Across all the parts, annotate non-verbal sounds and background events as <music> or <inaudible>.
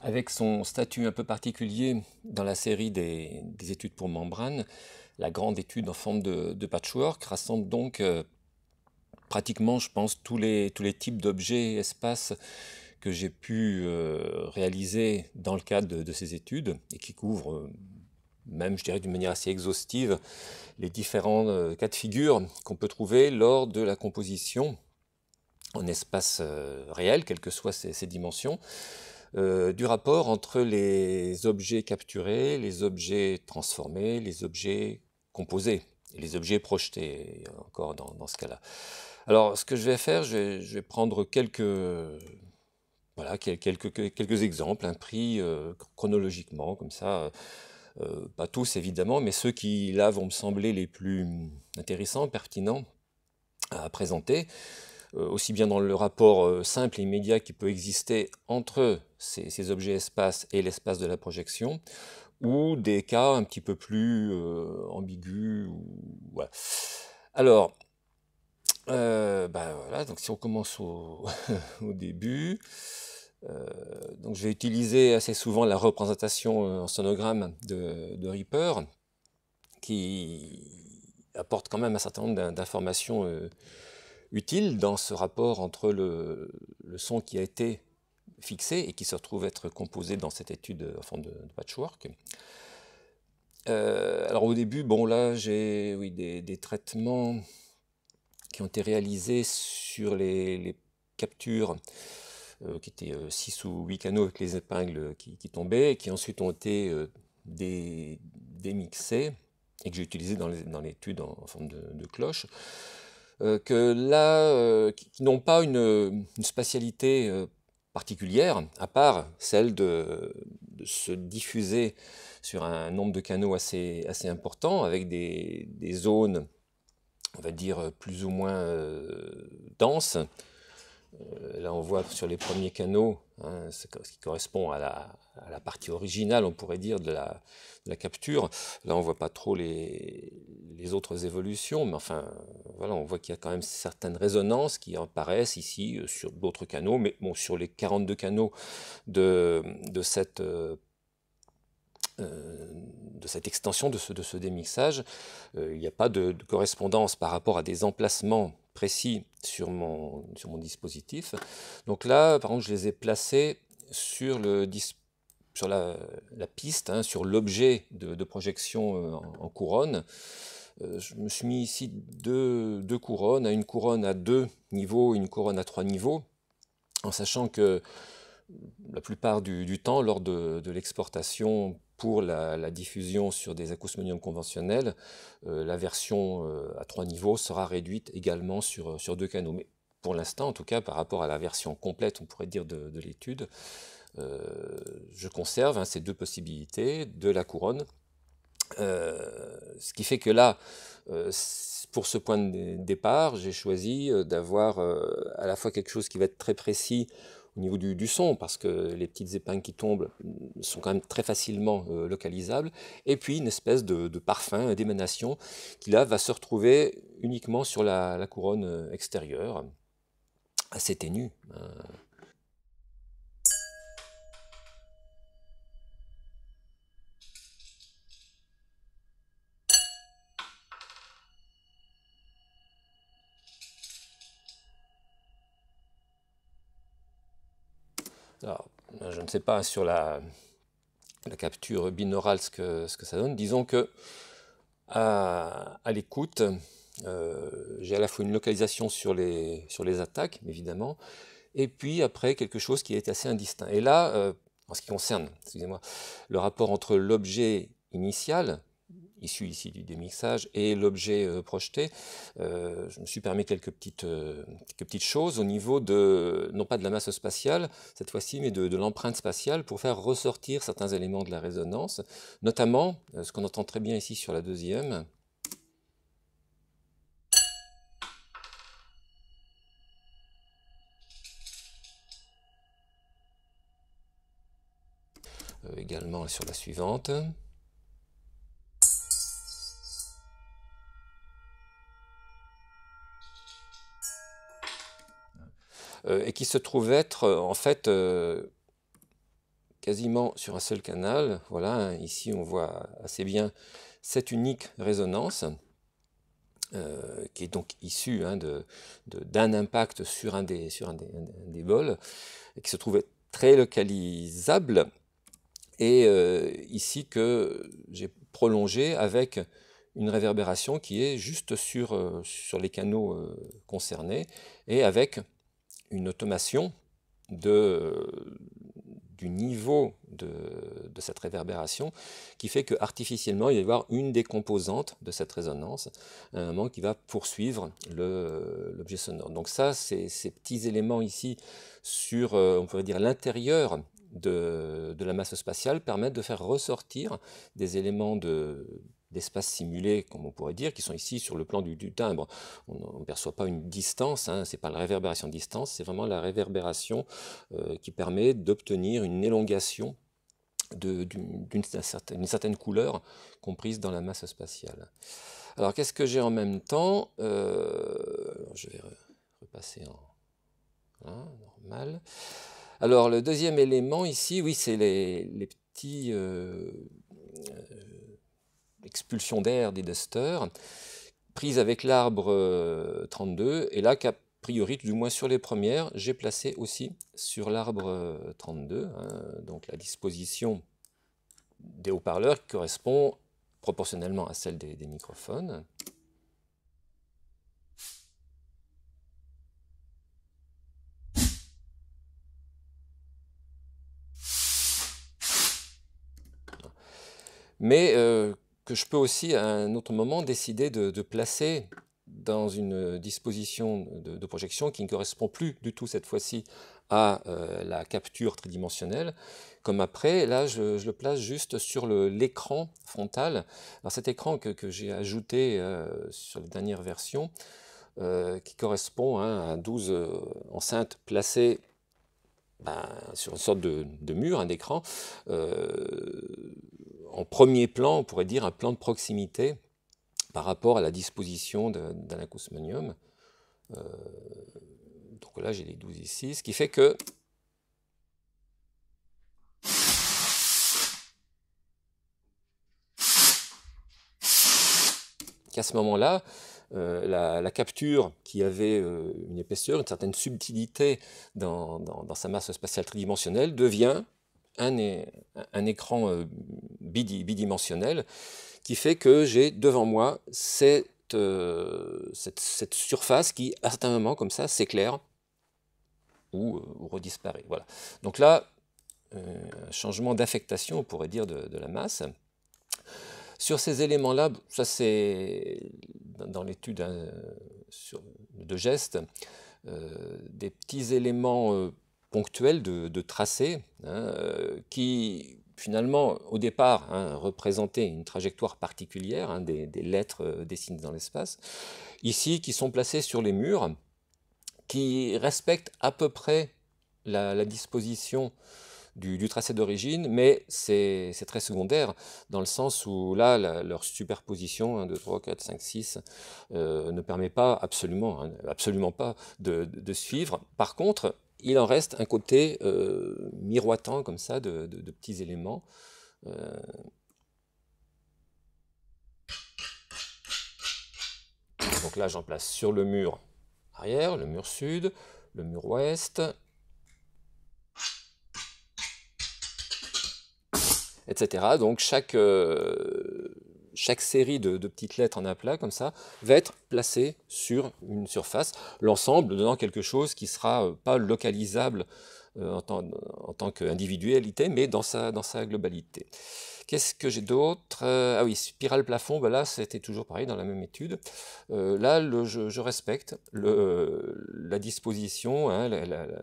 Avec son statut un peu particulier dans la série des, études pour membrane, la grande étude en forme de, patchwork rassemble donc euh, pratiquement, je pense, tous les, tous les types d'objets, et espaces que j'ai pu euh, réaliser dans le cadre de, ces études et qui couvrent, euh, même je dirais d'une manière assez exhaustive, les différents cas de figure qu'on peut trouver lors de la composition en espace réel, quelles que soient ses dimensions. Euh, du rapport entre les objets capturés, les objets transformés, les objets composés, et les objets projetés, encore dans, ce cas-là. Alors, ce que je vais faire, je vais, prendre quelques, quelques, exemples, un prix euh, chronologiquement, comme ça. Euh, pas tous évidemment, mais ceux qui là vont me sembler les plus intéressants, pertinents à présenter. Euh, aussi bien dans le rapport euh, simple et immédiat qui peut exister entre ces, objets-espace et l'espace de la projection, ou des cas un petit peu plus euh, ambigus. Alors, bah, donc si on commence au, <laughs> début, donc je vais utiliser assez souvent la représentation en sonogramme de, Reaper, qui apporte quand même un certain nombre d'informations utile dans ce rapport entre le, son qui a été fixé et qui se retrouve être composé dans cette étude euh, en forme de patchwork. Euh, alors au début, bon là j'ai oui, des, traitements qui ont été réalisés sur les, captures euh, qui étaient six ou huit canaux avec les épingles qui, tombaient et qui ensuite ont été démixés et que j'ai utilisé dans l'étude en, forme de cloche. Euh, que là, euh, qui n'ont pas une, spatialité euh, particulière, à part celle de, se diffuser sur un nombre de canaux assez, assez important, avec des, des zones, on va dire, plus ou moins denses, euh, là, on voit sur les premiers canaux, hein, ce qui correspond à la, partie originale, on pourrait dire, de la, capture. Là, on ne voit pas trop les, les, autres évolutions, mais enfin, voilà, on voit qu'il y a quand même certaines résonances qui apparaissent ici euh, sur d'autres canaux, mais bon, sur les 42 canaux de, cette... Euh, de cette extension, de ce, de ce démixage, il n'y a pas de correspondance par rapport à des emplacements précis sur mon, sur mon dispositif. Donc là, par exemple, je les ai placés sur, le sur la, piste, hein, sur l'objet de, projection euh, en, couronne. Euh, je me suis mis ici deux, deux couronnes, une couronne à deux niveaux, une couronne à trois niveaux, en sachant que la plupart du, temps, lors de, de l'exportation pour la, diffusion sur des acousmoniums conventionnels, euh, la version euh, à trois niveaux sera réduite également sur, euh, sur deux canaux. Mais pour l'instant, en tout cas, par rapport à la version complète, on pourrait dire, de, l'étude, je conserve hein, ces deux possibilités de la couronne. ce qui fait que là, pour ce point de départ, j'ai choisi d'avoir à la fois quelque chose qui va être très précis au niveau du, son, parce que les petites épingles qui tombent sont quand même très facilement euh, localisables, et puis une espèce de, parfum, d'émanation, qui là va se retrouver uniquement sur la, couronne euh, extérieure, assez ténue. Hein. Alors, je ne sais pas sur la, capture binaurale ce que, ça donne. Disons que à, l'écoute, euh, j'ai à la fois une localisation sur les, sur les attaques, évidemment, et puis après quelque chose qui est assez indistinct. Et là, euh, en ce qui concerne, le rapport entre l'objet initial issu ici du démixage, et l'objet euh, projeté, euh, je me suis permis euh, quelques petites, choses au niveau de, non pas de la masse spatiale, cette fois-ci, mais de l'empreinte spatiale pour faire ressortir certains éléments de la résonance, notamment ce qu'on entend très bien ici sur la deuxième, également sur la suivante. Euh, et qui se trouve être euh, en fait euh, quasiment sur un seul canal. Voilà, hein, ici on voit assez bien cette unique résonance. qui est donc issue hein, d'un impact sur un des, sur des, bols, et qui se trouve très localisable, et ici que j'ai prolongé avec une réverbération qui est juste sur, sur les canaux concernés, et avec une automation de, du niveau de, cette réverbération qui fait que artificiellement il va y avoir une des composantes de cette résonance un moment qui va poursuivre l'objet sonore. Donc ça, ces petits éléments ici sur, euh, on pourrait dire, l'intérieur de, la masse spatiale permettent de faire ressortir des éléments de, d'espaces simulés, comme on pourrait dire, qui sont ici sur le plan du, timbre. On ne perçoit pas une distance, hein, ce n'est pas la réverbération distance, c'est vraiment la réverbération euh, qui permet d'obtenir une élongation d'une certaine, couleur comprise dans la masse spatiale. Alors qu'est-ce que j'ai en même temps euh, Je vais repasser en hein, normal. Alors le deuxième élément ici, oui, c'est les, petits... Euh, expulsion d'air des dusters, prise avec l'arbre 32, euh, et là qu'a priori, du moins sur les premières, j'ai placé aussi sur l'arbre 32, euh, hein, donc la disposition des haut-parleurs correspond proportionnellement à celle des, microphones. Mais euh, que je peux aussi à un autre moment décider de, placer dans une disposition de, projection qui ne correspond plus du tout cette fois-ci à euh, la capture tridimensionnelle, comme après, là je, le place juste sur l'écran frontal. cet écran que, j'ai ajouté euh, sur les dernière version euh, qui correspond hein, à 12 enceintes placées ben, sur une sorte de, de mur, un écran, en premier plan, on pourrait dire, un plan de proximité par rapport à la disposition d'un acousmonium. Euh, donc là, j'ai les 12 ici, ce qui fait que qu'à ce moment-là, euh, la, capture qui avait euh, une épaisseur, une certaine subtilité dans sa masse spatiale tridimensionnelle devient un, un écran euh, bidimensionnel qui fait que j'ai devant moi euh, cette, cette, surface qui, à certains moments, comme ça, s'éclaire ou, euh, redisparaît. Voilà. Donc là, un changement d'affectation, on pourrait dire, de, la masse. Sur ces éléments-là, ça c'est dans l'étude hein, de gestes, des petits éléments ponctuelle de, tracés hein, euh, qui finalement au départ hein, représentaient une trajectoire particulière hein, des, lettres euh, dessinées dans l'espace, ici qui sont placées sur les murs, qui respectent à peu près la, disposition du, tracé d'origine, mais c'est très secondaire dans le sens où là, leur superposition, 1, 2, 3, 4, 5, 6, ne permet pas absolument, absolument pas de, de, suivre. Par contre, il en reste un côté euh, miroitant comme ça de, petits éléments. Euh. Donc là, j'en place sur le mur arrière, le mur sud, le mur ouest, etc. Donc chaque, euh, chaque série de, petites lettres en plat, comme ça, va être placée sur une surface, l'ensemble donnant quelque chose qui sera euh, pas localisable euh, en tant, qu'individualité, mais dans sa, dans sa globalité. Qu'est-ce que j'ai d'autre euh, Ah oui, spirale plafond, ben là c'était toujours pareil dans la même étude. là, je, respecte la disposition hein,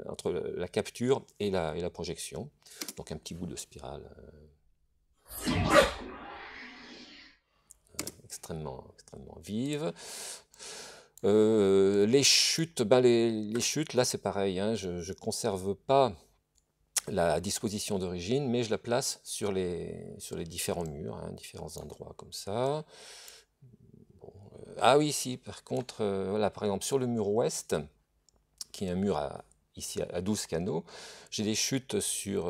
entre la capture et la, et la, projection. Donc un petit bout de spirale extrêmement, vive. Euh, les chutes, ben les, les chutes, là c'est pareil, hein. je ne conserve pas la disposition d'origine, mais je la place sur les, sur les différents murs, hein, différents endroits comme ça. Euh, ah oui, si, par contre, euh, voilà, par exemple, sur le mur ouest, qui est un mur à, ici à 12 canaux, j'ai des chutes sur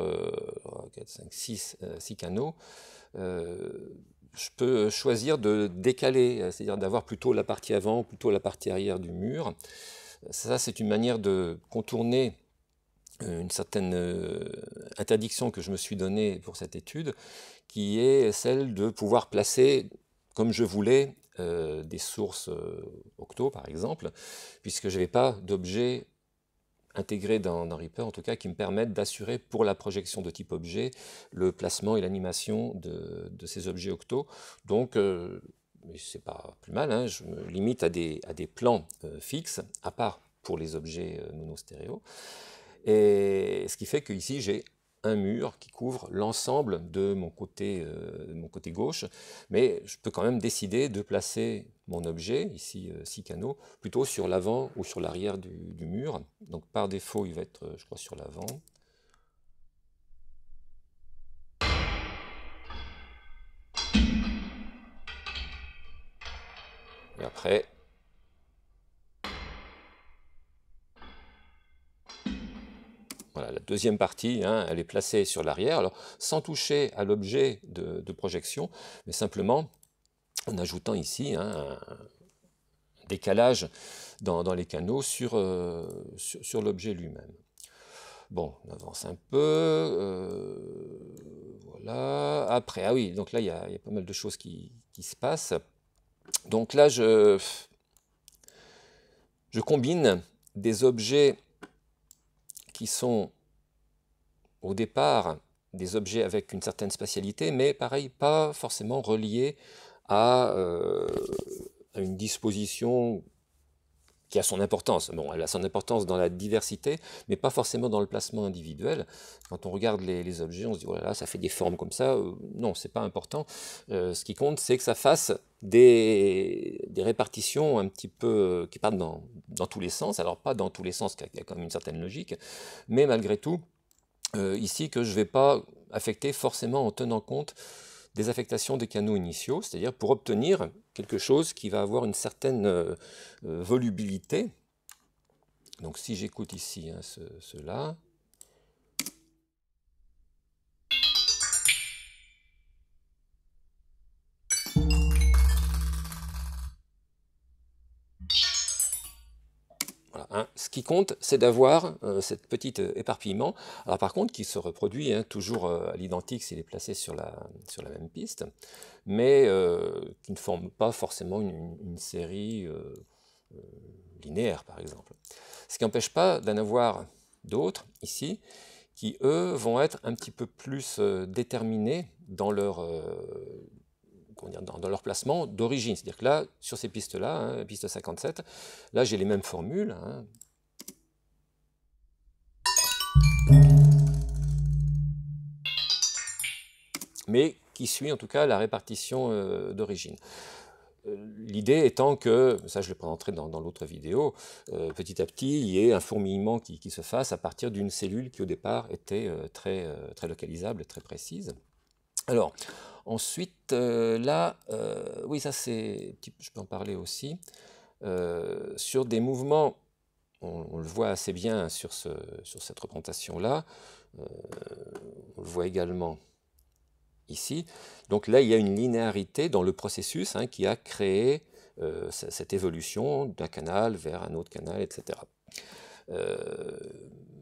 4, 5, 6, 6 canaux je peux choisir de décaler, euh, c'est-à-dire d'avoir plutôt la partie avant, ou plutôt la partie arrière du mur. Ça, c'est une manière de contourner euh, une certaine euh, interdiction que je me suis donnée pour cette étude, qui est celle de pouvoir placer, comme je voulais, des sources octo, par exemple, puisque je n'avais pas d'objet intégrés dans, un Reaper, en tout cas, qui me permettent d'assurer pour la projection de type objet le placement et l'animation de, ces objets octo. Donc, euh, c'est pas plus mal, hein, je me limite à des, plans euh, fixes, à part pour les objets euh, mono-stéréo. Et ce qui fait qu'ici, j'ai mur qui couvre l'ensemble de mon côté, euh, mon côté gauche, mais je peux quand même décider de placer mon objet, ici euh, six canaux, plutôt sur l'avant ou sur l'arrière du, du, mur. Donc par défaut, il va être, euh, je crois, sur l'avant. Et après, la deuxième partie, hein, elle est placée sur l'arrière, sans toucher à l'objet de, projection, mais simplement en ajoutant ici hein, un décalage dans, les canaux euh, sur, l'objet lui-même. Bon, on avance un peu. Euh, voilà. Après, ah oui, donc là, il y, a pas mal de choses qui, se passent. Donc là, je combine des objets qui sont au départ des objets avec une certaine spatialité, mais pareil, pas forcément reliés à, euh, à une disposition qui a son importance. Bon, elle a son importance dans la diversité, mais pas forcément dans le placement individuel. Quand on regarde les, objets, on se dit, voilà, oh ça fait des formes comme ça. non, euh, non, c'est pas important. Euh, ce qui compte, c'est que ça fasse des, des, répartitions un petit peu euh, qui partent dans, dans, tous les sens. Alors, pas dans tous les sens, il y a quand même une certaine logique, mais malgré tout, ici, que je ne vais pas affecter forcément en tenant compte des affectations des canaux initiaux, c'est-à-dire pour obtenir quelque chose qui va avoir une certaine euh, euh, volubilité. Donc si j'écoute ici hein, cela, ce qui compte, c'est d'avoir ce euh, cette petite euh, éparpillement. Alors par contre, qui se reproduit hein, toujours euh, à l'identique s'il est placé sur la, même piste, mais qui ne forme pas forcément une, série linéaire, par exemple. Ce qui n'empêche pas d'en avoir d'autres ici, qui eux vont être un petit peu plus déterminés dans leur placement d'origine. C'est-à-dire que là, sur ces pistes-là, hein, piste 57, là j'ai les mêmes formules, hein, mais qui suit en tout cas la répartition euh, d'origine. Euh, l'idée étant que, ça je le présenterai dans, dans l'autre vidéo, euh, petit à petit, il y ait un fourmillement qui, se fasse à partir d'une cellule qui au départ était très, très localisable, très précise. Alors, ensuite, là, oui, ça c'est, je peux en parler aussi, sur des mouvements on, le voit assez bien sur, ce, sur cette représentation-là. Euh, on le voit également ici. Donc là, il y a une linéarité dans le processus hein, qui a créé euh, cette évolution d'un canal vers un autre canal, etc. Euh,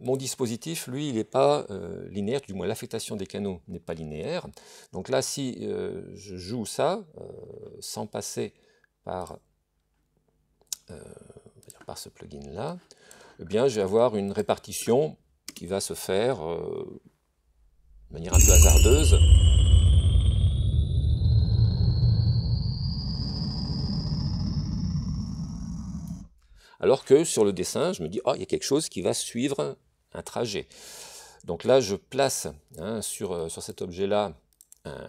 mon dispositif, lui, il n'est pas linéaire, du moins l'affectation des canaux n'est pas linéaire. Donc là, si je joue ça sans passer par par ce plugin-là, eh bien, je vais avoir une répartition qui va se faire euh, de manière un peu hasardeuse. Alors que sur le dessin, je me dis, oh, il y a quelque chose qui va suivre un trajet. Donc là, je place hein, euh, sur, cet objet-là un,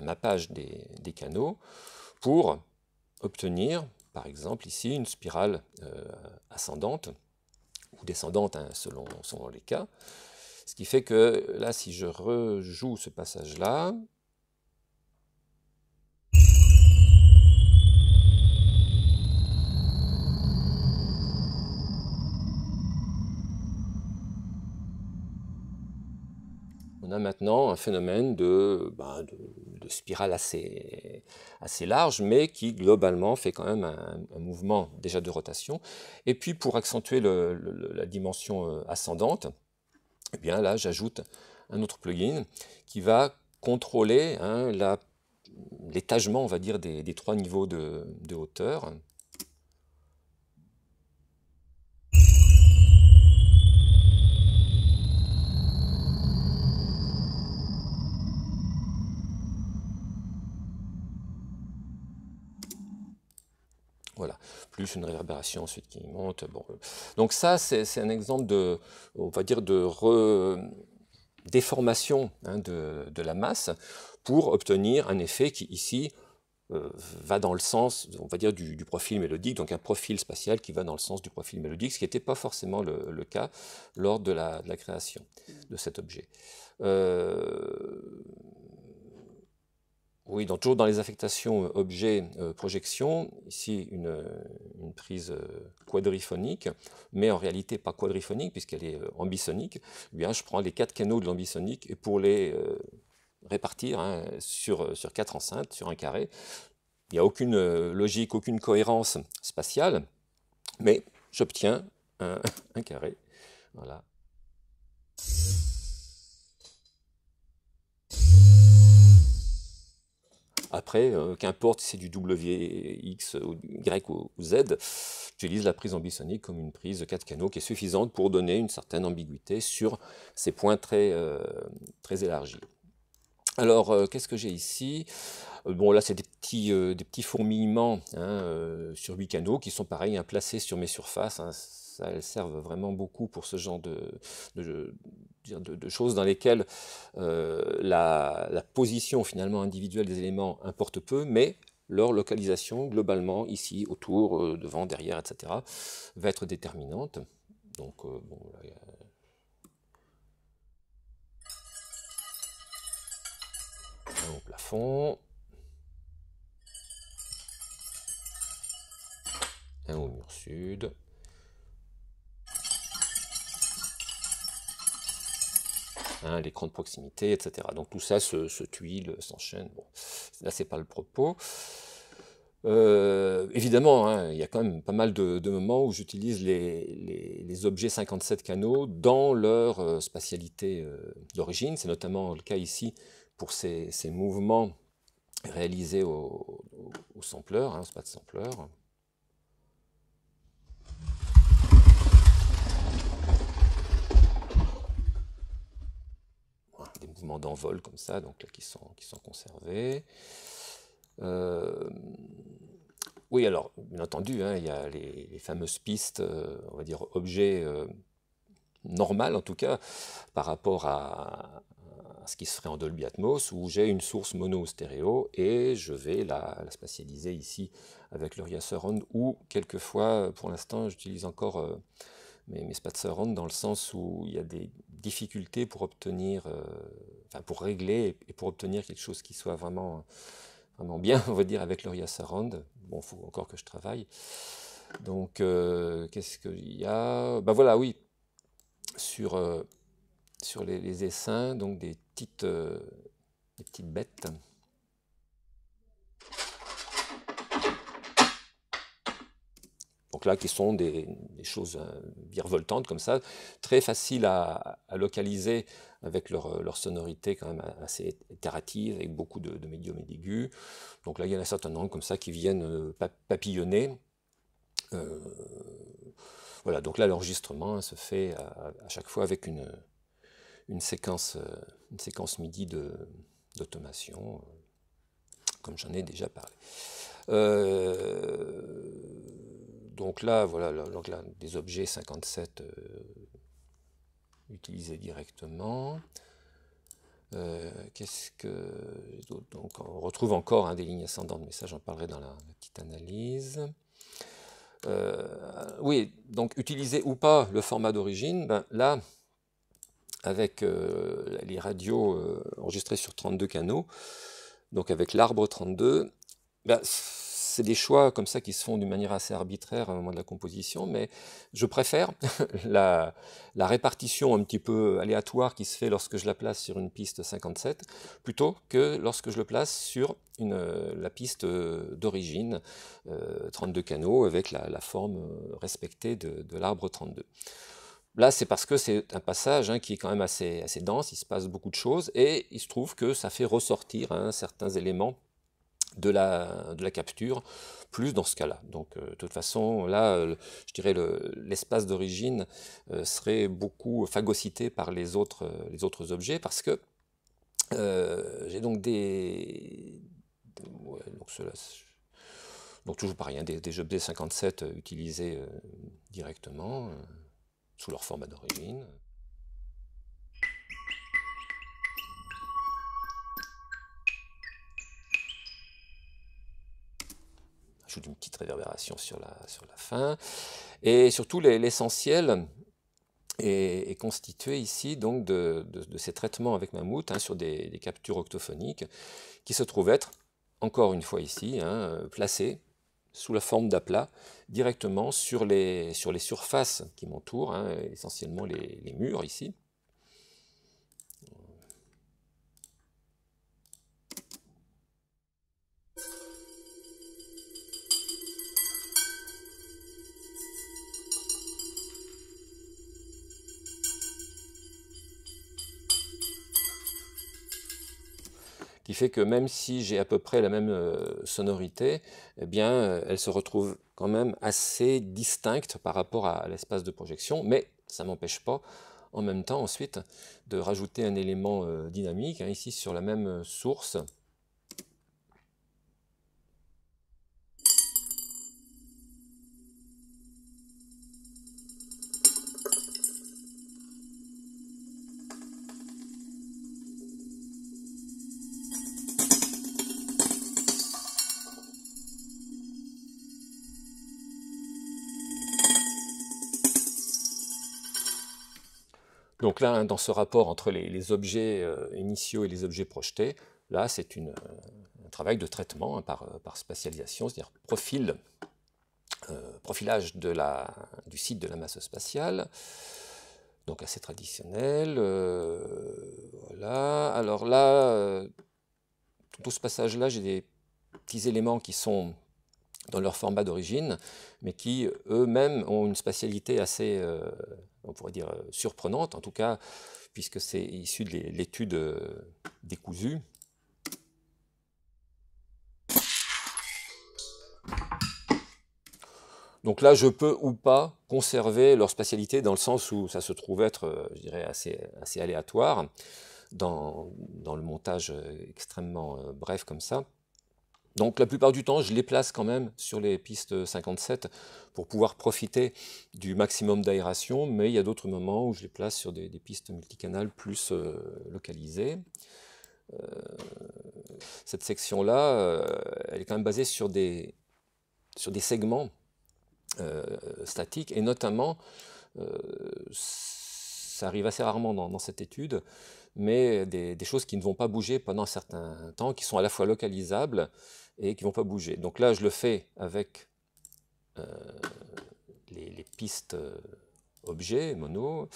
mappage des canaux pour obtenir par exemple, ici, une spirale euh, ascendante ou descendante hein, selon, selon les cas. Ce qui fait que là, si je rejoue ce passage-là, on a maintenant un phénomène de, bah, spirale assez, large, mais qui globalement fait quand même un, mouvement déjà de rotation. Et puis pour accentuer la dimension euh, ascendante, eh bien là j'ajoute un autre plugin qui va contrôler hein, l'étagement, on va dire, des, trois niveaux de hauteur Voilà, plus une réverbération ensuite qui monte. Bon. Euh, donc ça, c'est un exemple de, on va dire, de déformation hein, de, la masse pour obtenir un effet qui, ici, euh, va dans le sens, on va dire, du, profil mélodique, donc un profil spatial qui va dans le sens du profil mélodique, ce qui n'était pas forcément le, cas lors de la, création de cet objet. Euh, oui, donc toujours dans les affectations euh, objet-projection, euh, ici une, euh, prise quadriphonique, mais en réalité pas quadriphonique puisqu'elle est ambisonique. Eh bien, je prends les quatre canaux de l'ambisonique et pour les répartir hein, sur, sur quatre enceintes, sur un carré, il n'y a aucune logique, aucune cohérence spatiale, mais j'obtiens un, <laughs> un, carré. Voilà. Après, euh, qu'importe si c'est du W, X, ou Y ou, Z, j'utilise la prise ambisonique comme une prise de 4 canaux qui est suffisante pour donner une certaine ambiguïté sur ces points très, euh, très élargis. Alors, euh, qu'est-ce que j'ai ici Bon, là, c'est des petits, des petits fourmillements hein, sur huit canaux qui sont, pareils, hein, placés sur mes surfaces. Hein. elles servent vraiment beaucoup pour ce genre de, de, choses dans lesquelles euh, la, position finalement individuelle des éléments importe peu, mais leur localisation globalement, ici, autour, euh, devant, derrière, etc., va être déterminante. Donc, euh, bon, là, a... au plafond. un au mur sud. Hein, l'écran de proximité, etc. Donc tout ça se, tuile, s'enchaîne. Bon, là, c'est pas le propos. Euh, évidemment, hein, il y a quand même pas mal de, moments où j'utilise les, objets 57 canaux dans leur euh, spatialité euh, d'origine. C'est notamment le cas ici pour ces, mouvements réalisés au, au, sampler, hein, au de sampler. d'envol comme ça, donc là, qui sont, qui sont conservés. Euh, oui, alors, bien entendu, hein, il y a les, fameuses pistes, euh, on va dire, objets normal euh, normales, en tout cas, par rapport à, ce qui se ferait en Dolby Atmos, où j'ai une source mono stéréo, et je vais la, spatialiser ici avec le RIA Surround, ou quelquefois, pour l'instant, j'utilise encore mes, mes surround dans le sens où il y a des, difficultés pour obtenir, euh, enfin pour régler et, pour obtenir quelque chose qui soit vraiment, vraiment bien, <laughs> on va dire, avec le Sarand. Bon, il faut encore que je travaille. Donc, euh, qu'est-ce qu'il y a Ben voilà, oui, sur, euh, sur les, les, essaims, donc des petites, des petites bêtes. Donc là, qui sont des, des choses euh, virevoltantes comme ça, très faciles à, localiser avec leur, sonorité quand même assez itérative, avec beaucoup de, médiums et d'aigus. Donc là, il y en a un certain nombre comme ça qui viennent euh, papillonner. Euh, voilà, donc là, l'enregistrement hein, se fait à, chaque fois avec une, une, séquence, une séquence MIDI d'automation, comme j'en ai déjà parlé donc là, voilà, donc là, des objets 57 euh, utilisés directement. Euh, qu'est-ce que donc on retrouve encore un hein, des lignes ascendantes, mais ça j'en parlerai dans la, petite analyse. Euh, oui, donc utiliser ou pas le format d'origine, ben, là, avec les radios enregistrées sur 32 canaux, donc avec l'arbre 32, ben, c'est des choix comme ça qui se font d'une manière assez arbitraire au moment de la composition, mais je préfère <laughs> la, répartition un petit peu aléatoire qui se fait lorsque je la place sur une piste 57, plutôt que lorsque je le place sur la piste euh, d'origine, 32 euh, canaux, avec la, forme euh, respectée de, l'arbre 32. Là, c'est parce que c'est un passage hein, qui est quand même assez, dense, il se passe beaucoup de choses, et il se trouve que ça fait ressortir hein, certains éléments de la, capture, plus dans ce cas-là. Donc, euh, de toute façon, là, euh, je dirais l'espace d'origine euh, serait beaucoup phagocyté par les autres, les autres objets parce que j'ai donc des. donc, toujours pas rien hein, des, des objets 57 utilisés directement sous leur format d'origine. joue une petite réverbération sur la, sur la fin. Et surtout, l'essentiel est, constitué ici donc de, ces traitements avec mammouth hein, sur des, captures octophoniques qui se trouvent être, encore une fois ici, hein, placées sous la forme d'aplats directement sur les, sur les surfaces qui m'entourent, hein, essentiellement les murs ici. fait que même si j'ai à peu près la même euh, sonorité, eh bien, euh, elle se retrouve quand même assez distincte par rapport à l'espace de projection, mais ça ne m'empêche pas en même temps ensuite de rajouter un élément euh, dynamique, hein, ici sur la même source, Donc là, dans ce rapport entre les, objets euh, initiaux et les objets projetés, là, c'est un travail de traitement hein, par, spatialisation, c'est-à-dire euh, profilage du site de la masse spatiale. Donc assez traditionnel. Euh, voilà. Alors là, dans tout ce passage-là, j'ai des petits éléments qui sont dans leur format d'origine, mais qui eux-mêmes ont une spatialité assez, on pourrait dire euh, surprenante, en tout cas, puisque c'est issu de l'étude euh, décousue. Donc là, je peux ou pas conserver leur spatialité dans le sens où ça se trouve être, euh, je dirais, assez, aléatoire dans le montage extrêmement bref comme ça. Donc la plupart du temps, je les place quand même sur les pistes 57 pour pouvoir profiter du maximum d'aération, mais il y a d'autres moments où je les place sur des, pistes multicanales plus euh, localisées. Euh, cette section-là, euh, elle est quand même basée sur des, segments statiques, et notamment, ça arrive assez rarement dans, cette étude, mais des, choses qui ne vont pas bouger pendant un certain temps, qui sont à la fois localisables, et qui ne vont pas bouger. Donc là, je le fais avec euh, les, pistes euh, objets, mono,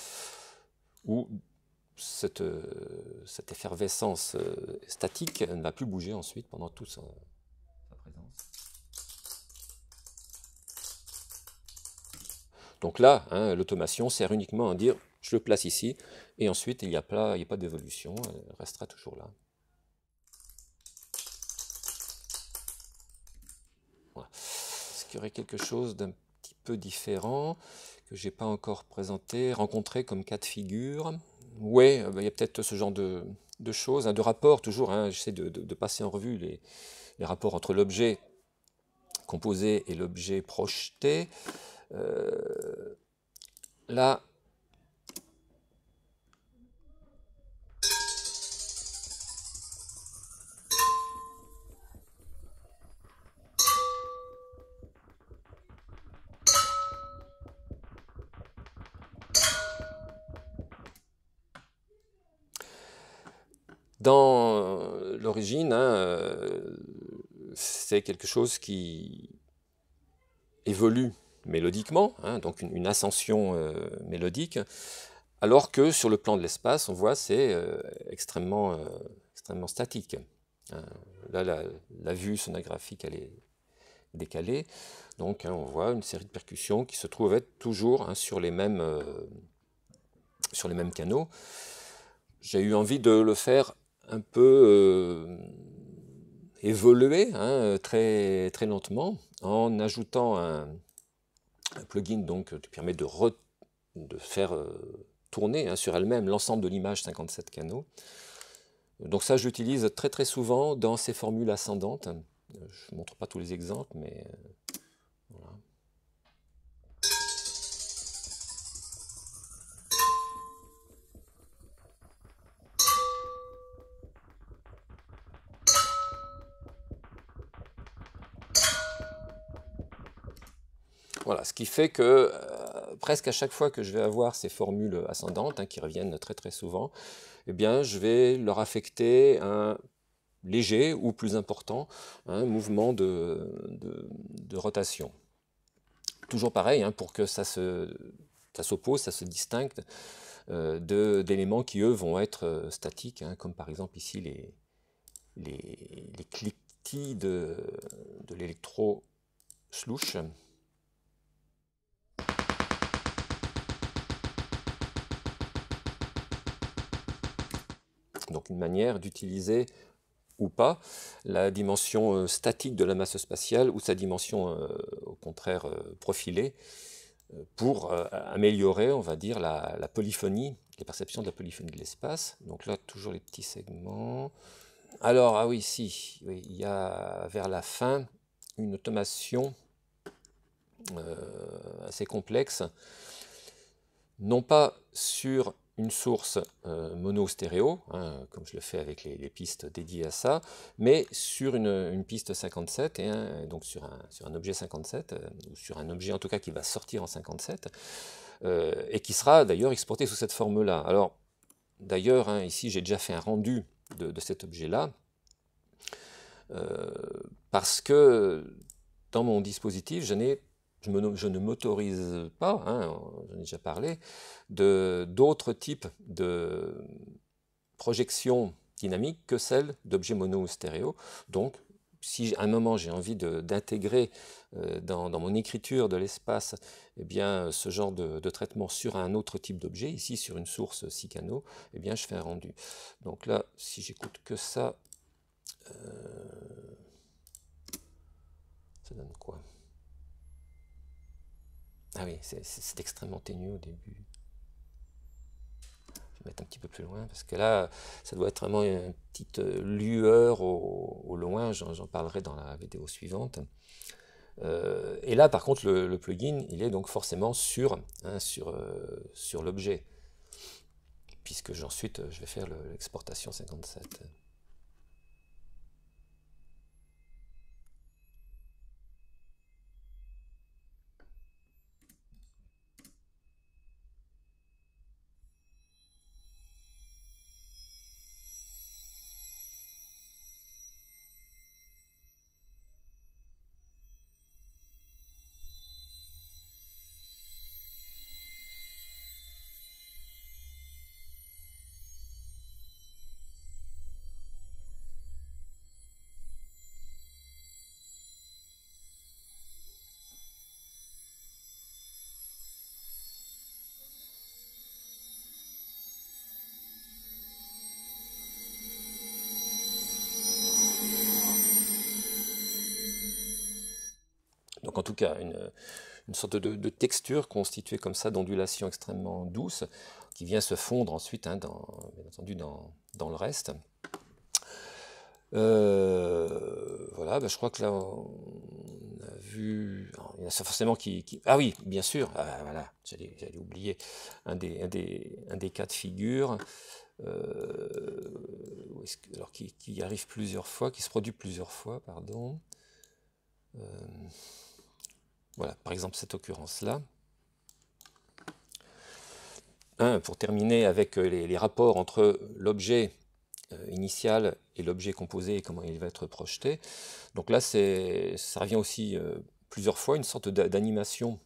où cette, euh, effervescence statique ne va plus bouger ensuite pendant toute sa, présence. Donc là, hein, l'automation sert uniquement à dire je le place ici, et ensuite il n'y a pas, a pas d'évolution, elle restera toujours là. Est-ce qu'il y aurait quelque chose d'un petit peu différent que je n'ai pas encore présenté, rencontré comme cas de figure Oui, euh, bah, il y a peut-être ce genre de, choses, hein, de rapports toujours. Hein. J'essaie de, passer en revue les, rapports entre l'objet composé et l'objet projeté. Euh, là, Dans euh, l'origine, hein, euh, c'est quelque chose qui évolue mélodiquement, hein, donc une, ascension euh, mélodique, alors que sur le plan de l'espace, on voit c'est extrêmement, extrêmement statique. Hein. là, la, vue sonographique, elle est décalée, donc on voit une série de percussions qui se trouvent être toujours sur, les mêmes, sur les mêmes canaux. J'ai eu envie de le faire un peu euh, évolué hein, très, très lentement en ajoutant un, plugin donc, qui permet de, faire euh, tourner hein, sur elle-même l'ensemble de l'image 57 canaux. Donc ça, j'utilise très très souvent dans ces formules ascendantes. Je ne montre pas tous les exemples, mais euh, voilà. Voilà, ce qui fait que euh, presque à chaque fois que je vais avoir ces formules ascendantes, hein, qui reviennent très très souvent, eh bien, je vais leur affecter un léger ou plus important mouvement de, rotation. Toujours pareil, hein, pour que ça s'oppose, ça se distingue euh, d'éléments qui, eux, vont être euh, statiques, hein, comme par exemple ici les, les, cliquetis de, de lélectro slouche donc une manière d'utiliser ou pas la dimension euh, statique de la masse spatiale ou sa dimension euh, au contraire euh, profilée pour améliorer, on va dire, la, polyphonie, les perceptions de la polyphonie de l'espace. Donc là, toujours les petits segments. Alors, ah oui, si, il y a vers la fin une automation assez complexe, non pas sur une source euh, mono-stéréo, hein, comme je le fais avec les, pistes dédiées à ça, mais sur une, piste 57, et donc sur un, sur un objet 57, euh, ou sur un objet en tout cas qui va sortir en 57, euh, et qui sera d'ailleurs exporté sous cette forme-là. Alors, d'ailleurs, hein, ici j'ai déjà fait un rendu de, de cet objet-là, parce que dans mon dispositif, je n'ai je, ne m'autorise pas, hein, j'en ai déjà parlé, d'autres types de projections dynamiques que celles d'objets mono ou stéréo. Donc, si à un moment j'ai envie d'intégrer euh, dans, mon écriture de l'espace eh bien, ce genre de, traitement sur un autre type d'objet, ici sur une source Sicano, canaux, eh bien, je fais un rendu. Donc là, si j'écoute que ça, euh, ça donne quoi ah oui, c'est extrêmement ténu au début. Je vais mettre un petit peu plus loin, parce que là, ça doit être vraiment une petite euh, lueur au, loin, j'en parlerai dans la vidéo suivante. Euh, et là, par contre, le, plugin, il est donc forcément sur, hein, euh, sur, l'objet, puisque ensuite, je vais faire l'exportation 57. en tout cas une, sorte de, texture constituée comme ça d'ondulations extrêmement douces, qui vient se fondre ensuite, hein, dans, bien entendu, dans, dans le reste. Euh, voilà, ben, je crois que là, on a vu... Il y en a forcément qui, Ah oui, bien sûr, ah, voilà, j'allais oublier un des, un, des, un des, cas de figure, euh, alors qui, arrive plusieurs fois, qui se produit plusieurs fois, pardon. Euh, voilà, par exemple cette occurrence-là. pour terminer avec euh, les, rapports entre l'objet euh, initial et l'objet composé et comment il va être projeté. Donc là, ça revient aussi euh, plusieurs fois, une sorte d'animation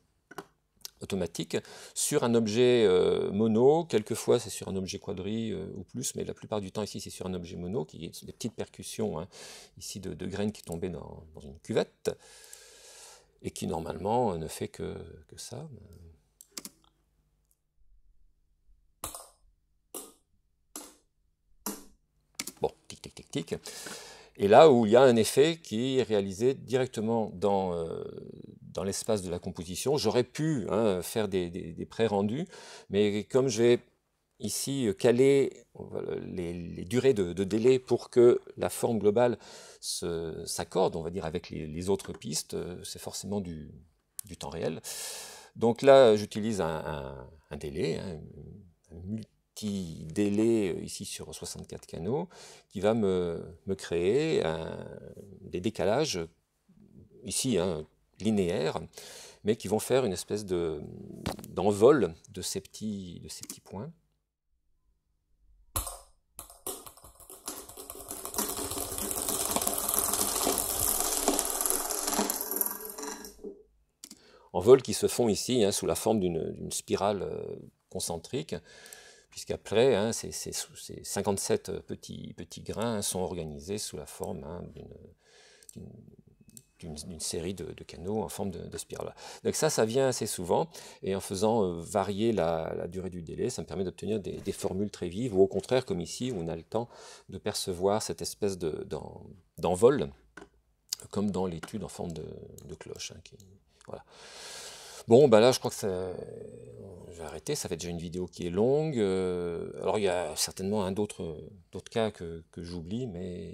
automatique sur un objet mono, quelquefois c'est sur un objet quadri ou plus, mais la plupart du temps ici c'est sur un objet mono, qui est des petites percussions hein, ici de, graines qui tombaient dans une cuvette et qui normalement ne fait que, ça. Bon, tic, tic, tic, tic. Et là où il y a un effet qui est réalisé directement dans, euh, dans l'espace de la composition, j'aurais pu hein, faire des, des, pré-rendus, mais comme j'ai ici caler euh, euh, les, durées de, délai pour que la forme globale s'accorde, on va dire, avec les, autres pistes, euh, c'est forcément du, temps réel. Donc là, j'utilise un, délai, hein, un, multi-délai ici sur 64 canaux, qui va me, créer des décalages, ici, hein, linéaires, mais qui vont faire une espèce d'envol de ces petits points. en vol qui se font ici hein, sous la forme d'une spirale euh, concentrique, puisqu'après, hein, ces, 57 petits, petits grains hein, sont organisés sous la forme d'une série de, canaux en forme de, spirale. Donc ça, ça vient assez souvent, et en faisant euh, varier la, durée du délai, ça me permet d'obtenir des, formules très vives, ou au contraire, comme ici, où on a le temps de percevoir cette espèce d'envol, comme dans l'étude en forme de, cloche, qui, Bon, ben là, je crois que ça... Je arrêter, ça fait déjà une vidéo qui est longue. Euh, alors, il y a certainement un d'autres cas que, que j'oublie, mais